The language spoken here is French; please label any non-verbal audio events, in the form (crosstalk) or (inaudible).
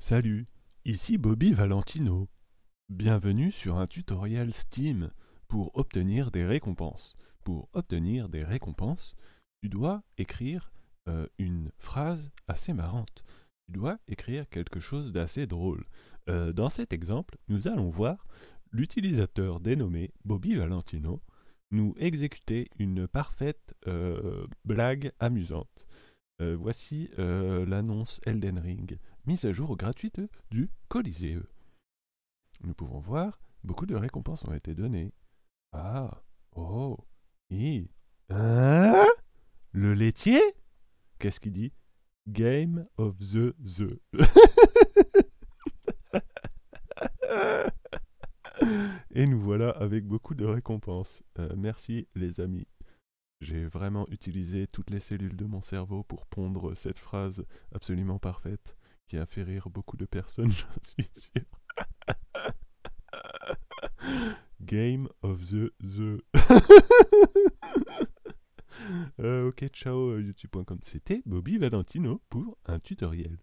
Salut, ici Bobby Valentino. Bienvenue sur un tutoriel Steam pour obtenir des récompenses. Pour obtenir des récompenses, tu dois écrire euh, une phrase assez marrante. Tu dois écrire quelque chose d'assez drôle. Euh, dans cet exemple, nous allons voir l'utilisateur dénommé Bobby Valentino nous exécuter une parfaite euh, blague amusante. voici l'annonce Elden Ring mise à jour gratuite du Colisée. Nous pouvons voir, beaucoup de récompenses ont été données. Ah, oh, hi, hein Le laitier Qu'est-ce qu'il dit Game of the the. Et nous voilà avec beaucoup de récompenses. Euh, merci les amis. J'ai vraiment utilisé toutes les cellules de mon cerveau pour pondre cette phrase absolument parfaite qui a fait rire beaucoup de personnes, (laughs) j'en suis sûr. Game of the The. Euh, ok, ciao euh, youtube.com. C'était Bobby Valentino pour un tutoriel.